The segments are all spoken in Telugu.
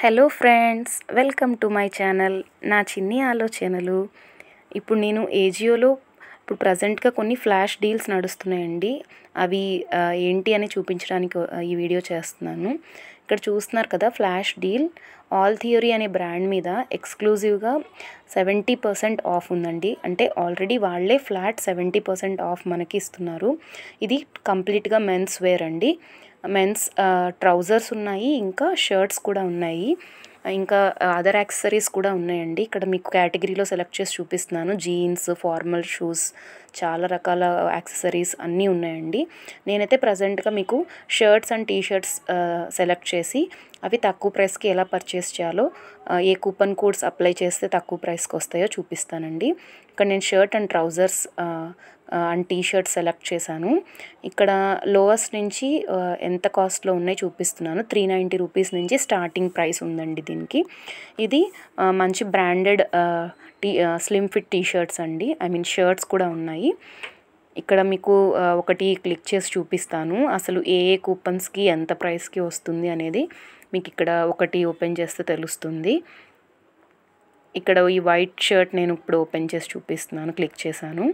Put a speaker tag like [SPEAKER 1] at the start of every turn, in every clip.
[SPEAKER 1] hello friends welcome to my channel నా చిన్ని ఆలోచనలు ఇప్పుడు నేను ఏజియోలో ఇప్పుడు ప్రజెంట్గా కొన్ని ఫ్లాష్ డీల్స్ నడుస్తున్నాయండి అవి ఏంటి అని చూపించడానికి ఈ వీడియో చేస్తున్నాను ఇక్కడ చూస్తున్నారు కదా ఫ్లాష్ డీల్ ఆల్ థియరీ అనే బ్రాండ్ మీద ఎక్స్క్లూజివ్గా సెవెంటీ పర్సెంట్ ఆఫ్ ఉందండి అంటే ఆల్రెడీ వాళ్ళే ఫ్లాట్ సెవెంటీ పర్సెంట్ ఆఫ్ మనకి ఇస్తున్నారు ఇది కంప్లీట్గా మెన్స్ వేర్ అండి మెన్స్ ట్రౌజర్స్ ఉన్నాయి ఇంకా షర్ట్స్ కూడా ఉన్నాయి ఇంకా అదర్ యాక్సెసరీస్ కూడా ఉన్నాయండి ఇక్కడ మీకు కేటగిరీలో సెలెక్ట్ చేసి చూపిస్తున్నాను జీన్స్ ఫార్మల్ షూస్ చాలా రకాల యాక్సెసరీస్ అన్నీ ఉన్నాయండి నేనైతే ప్రజెంట్గా మీకు షర్ట్స్ అండ్ టీషర్ట్స్ సెలెక్ట్ చేసి అవి తక్కువ ప్రైస్కి ఎలా పర్చేస్ చేయాలో ఏ కూపన్ కోడ్స్ అప్లై చేస్తే తక్కువ ప్రైస్కి వస్తాయో చూపిస్తానండి ఇక్కడ నేను shirt and trousers and T shirt select చేశాను ఇక్కడ లోవెస్ట్ నుంచి ఎంత కాస్ట్లో ఉన్నాయి చూపిస్తున్నాను త్రీ నైంటీ రూపీస్ నుంచి స్టార్టింగ్ ప్రైస్ ఉందండి దీనికి ఇది మంచి branded T slim fit T shirts అండి ఐ మీన్ షర్ట్స్ కూడా ఉన్నాయి ఇక్కడ మీకు ఒకటి క్లిక్ చేసి చూపిస్తాను అసలు ఏ ఏ కూపన్స్కి ఎంత ప్రైస్కి వస్తుంది అనేది మీకు ఇక్కడ ఒకటి ఓపెన్ చేస్తే తెలుస్తుంది ఇక్కడ ఈ వైట్ షర్ట్ నేను ఇప్పుడు ఓపెన్ చేసి చూపిస్తున్నాను క్లిక్ చేశాను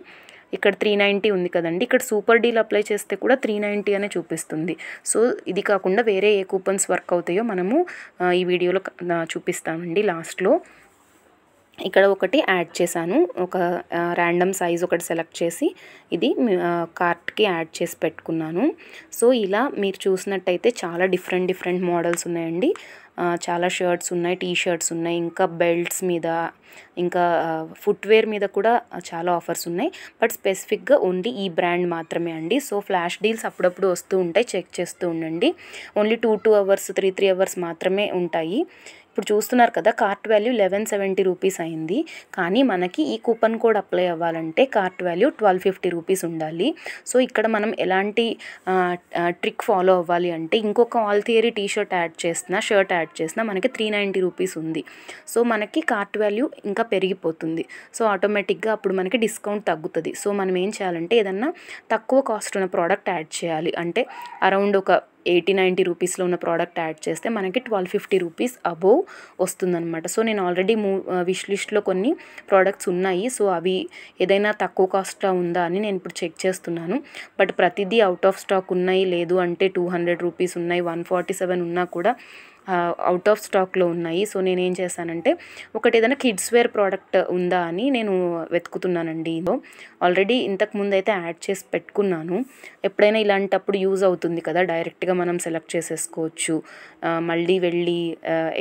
[SPEAKER 1] ఇక్కడ త్రీ నైంటీ ఉంది కదండి ఇక్కడ సూపర్ డీల్ అప్లై చేస్తే కూడా త్రీ నైంటీ అనే చూపిస్తుంది సో ఇది కాకుండా వేరే ఏ కూపన్స్ వర్క్ అవుతాయో మనము ఈ వీడియోలో చూపిస్తామండి లాస్ట్లో ఇక్కడ ఒకటి యాడ్ చేశాను ఒక ర్యాండమ్ సైజ్ ఒకటి సెలెక్ట్ చేసి ఇది కార్ట్కి యాడ్ చేసి పెట్టుకున్నాను సో ఇలా మీరు చూసినట్టయితే చాలా డిఫరెంట్ డిఫరెంట్ మోడల్స్ ఉన్నాయండి చాలా షర్ట్స్ ఉన్నాయి టీ షర్ట్స్ ఉన్నాయి ఇంకా బెల్ట్స్ మీద ఇంకా ఫుట్వేర్ మీద కూడా చాలా ఆఫర్స్ ఉన్నాయి బట్ స్పెసిఫిక్గా ఓన్లీ ఈ బ్రాండ్ మాత్రమే అండి సో ఫ్లాష్ డీల్స్ అప్పుడప్పుడు వస్తూ ఉంటాయి చెక్ చేస్తూ ఉండండి only two two hours three three hours మాత్రమే ఉంటాయి ఇప్పుడు చూస్తున్నారు కదా cart value eleven seventy rupees అయింది కానీ మనకి ఈ కూపన్ కోడ్ అప్లై అవ్వాలంటే cart value twelve fifty rupees ఉండాలి సో ఇక్కడ మనం ఎలాంటి ట్రిక్ ఫాలో అవ్వాలి అంటే ఇంకొక all theory T shirt add చేసిన షర్ట్ యాడ్ చేసిన మనకి త్రీ నైంటీ రూపీస్ ఉంది సో మనకి కార్ట్ వాల్యూ ఇంకా పెరిగిపోతుంది సో ఆటోమేటిక్గా అప్పుడు మనకి డిస్కౌంట్ తగ్గుతుంది సో మనం ఏం చేయాలంటే ఏదన్నా తక్కువ కాస్ట్ ఉన్న ప్రోడక్ట్ యాడ్ చేయాలి అంటే అరౌండ్ ఒక ఎయిటీ నైంటీ రూపీస్లో ఉన్న ప్రోడక్ట్ యాడ్ చేస్తే మనకి ట్వెల్వ్ ఫిఫ్టీ రూపీస్ అబోవ్ వస్తుందన్నమాట సో నేను ఆల్రెడీ మూ విష్ లిస్ట్లో కొన్ని ప్రోడక్ట్స్ ఉన్నాయి సో అవి ఏదైనా తక్కువ కాస్ట్లో ఉందా అని నేను ఇప్పుడు చెక్ చేస్తున్నాను బట్ ప్రతిదీ అవుట్ ఆఫ్ స్టాక్ ఉన్నాయి లేదు అంటే టూ హండ్రెడ్ రూపీస్ ఉన్నాయి వన్ ఫార్టీ సెవెన్ ఉన్నా కూడా అవుట్ ఆఫ్ స్టాక్లో ఉన్నాయి సో నేను ఏం చేశానంటే ఒకటి ఏదైనా కిడ్స్ వేర్ ప్రోడక్ట్ ఉందా అని నేను వెతుకుతున్నానండి ఆల్రెడీ ఇంతకుముందు అయితే యాడ్ చేసి పెట్టుకున్నాను ఎప్పుడైనా ఇలాంటప్పుడు యూజ్ అవుతుంది కదా డైరెక్ట్గా మనం సెలెక్ట్ చేసేసుకోవచ్చు మళ్ళీ వెళ్ళి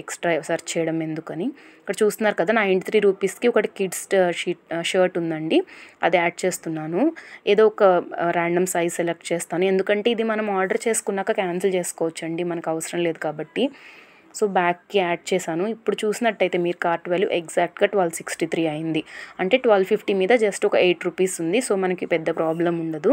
[SPEAKER 1] ఎక్స్ట్రా సర్చ్ చేయడం ఎందుకని ఇక్కడ చూస్తున్నారు కదా నైంటీ త్రీ రూపీస్కి ఒకటి కిడ్స్ షీట్ షర్ట్ ఉందండి అది యాడ్ చేస్తున్నాను ఏదో ఒక ర్యాండమ్ సైజ్ సెలెక్ట్ చేస్తాను ఎందుకంటే ఇది మనం ఆర్డర్ చేసుకున్నాక క్యాన్సిల్ చేసుకోవచ్చండి మనకు అవసరం లేదు కాబట్టి సో బ్యాక్కి యాడ్ చేశాను ఇప్పుడు చూసినట్టయితే మీరు కార్ట్ వాల్యూ ఎగ్జాక్ట్గా ట్వెల్వ్ సిక్స్టీ త్రీ అయింది అంటే ట్వెల్వ్ ఫిఫ్టీ మీద జస్ట్ ఒక ఎయిట్ రూపీస్ ఉంది సో మనకి పెద్ద ప్రాబ్లం ఉండదు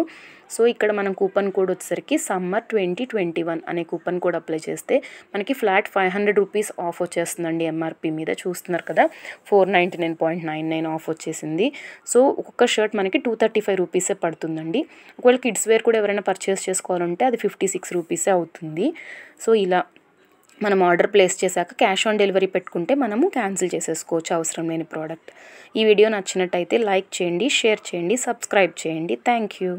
[SPEAKER 1] సో ఇక్కడ మనం కూపన్ కోడ్ వచ్చేసరికి సమ్మర్ ట్వంటీ ట్వంటీ వన్ అనే కూపన్ కోడ్ అప్లై చేస్తే మనకి flat five hundred rupees off వచ్చేస్తుందండి ఎంఆర్పీ మీద చూస్తున్నారు కదా four ninety nine point nine nine off వచ్చేసింది సో ఒక్కొక్క షర్ట్ మనకి టూ థర్టీ ఫైవ్ రూపీసే పడుతుందండి ఒకవేళ కిడ్స్ వేర్ కూడా ఎవరైనా పర్చేస్ చేసుకోవాలంటే అది ఫిఫ్టీ సిక్స్ రూపీసే అవుతుంది సో ఇలా మనం ఆర్డర్ ప్లేస్ చేశాక క్యాష్ ఆన్ డెలివరీ పెట్టుకుంటే మనము క్యాన్సిల్ చేసేసుకోవచ్చు అవసరం లేని ప్రోడక్ట్ ఈ వీడియో నచ్చినట్టయితే లైక్ చేయండి షేర్ చేయండి సబ్స్క్రైబ్ చేయండి థ్యాంక్ యూ